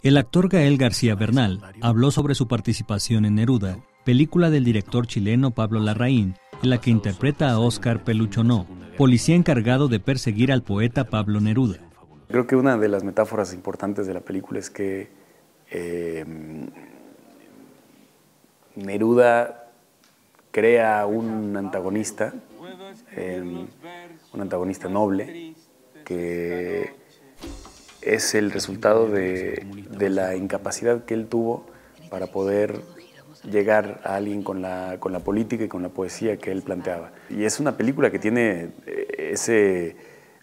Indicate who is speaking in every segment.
Speaker 1: El actor Gael García Bernal habló sobre su participación en Neruda, película del director chileno Pablo Larraín, en la que interpreta a Oscar Peluchonó, policía encargado de perseguir al poeta Pablo Neruda.
Speaker 2: Creo que una de las metáforas importantes de la película es que em, Neruda crea un antagonista, em, un antagonista noble, que es el resultado de, la incapacidad que él tuvo para poder llegar a alguien con la, con la política y con la poesía que él planteaba. Y es una película que tiene eh, ese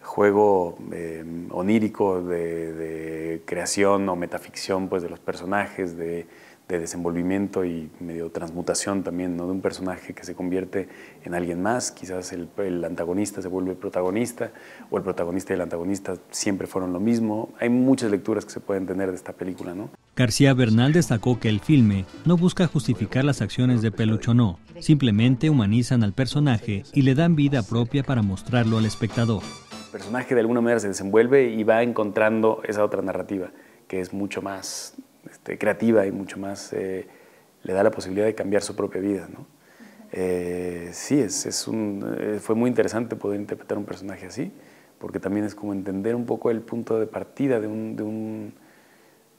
Speaker 2: juego eh, onírico de, creación o metaficción pues, de los personajes, de, desenvolvimiento y medio transmutación también, de un personaje que se convierte en alguien más, quizás el, antagonista se vuelve protagonista, o el protagonista y el antagonista siempre fueron lo mismo. Hay muchas lecturas que se pueden tener de esta película. ¿no?
Speaker 1: García Bernal destacó que el filme no busca justificar las acciones de no, simplemente humanizan al personaje y le dan vida propia para mostrarlo al espectador
Speaker 2: personaje de alguna manera se desenvuelve y va encontrando esa otra narrativa que es mucho más este, creativa y mucho más eh, le da la posibilidad de cambiar su propia vida. ¿no? Eh, sí, es, es un, eh, fue muy interesante poder interpretar un personaje así, porque también es como entender un poco el punto de partida de un, de un,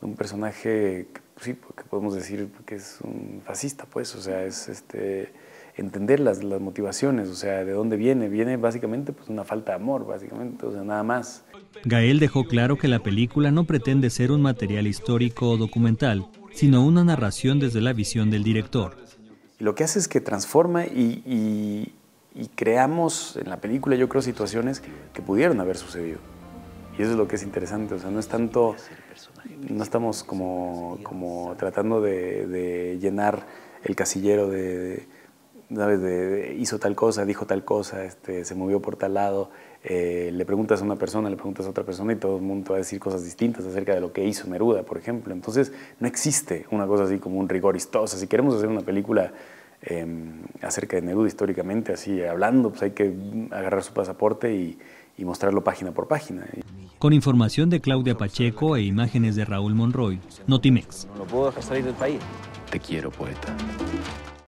Speaker 2: un personaje, que, pues sí, que podemos decir que es un fascista, pues, o sea, es este entender las, las, motivaciones, o sea, de dónde viene. Viene básicamente pues una falta de amor, básicamente, o sea, nada más.
Speaker 1: Gael dejó claro que la película no pretende ser un material histórico o documental, sino una narración desde la visión del director.
Speaker 2: lo que hace es que transforma y, y, creamos en la película, yo creo, situaciones que pudieron haber sucedido. Y eso es lo que es interesante, o sea, no es tanto, no estamos como, como tratando de, de llenar el casillero de, hizo tal cosa, dijo tal cosa, este, se movió por tal lado. Eh, le preguntas a una persona, le preguntas a otra persona y todo el mundo va a decir cosas distintas acerca de lo que hizo Neruda, por ejemplo. Entonces, no existe una cosa así como un rigor histórico. Si queremos hacer una película em, acerca de Neruda históricamente, así hablando, pues hay que agarrar su pasaporte y, y mostrarlo página por página.
Speaker 1: Con información de Claudia Pacheco e imágenes de Raúl Monroy, Notimex. No lo puedo dejar salir del país. Te quiero, poeta.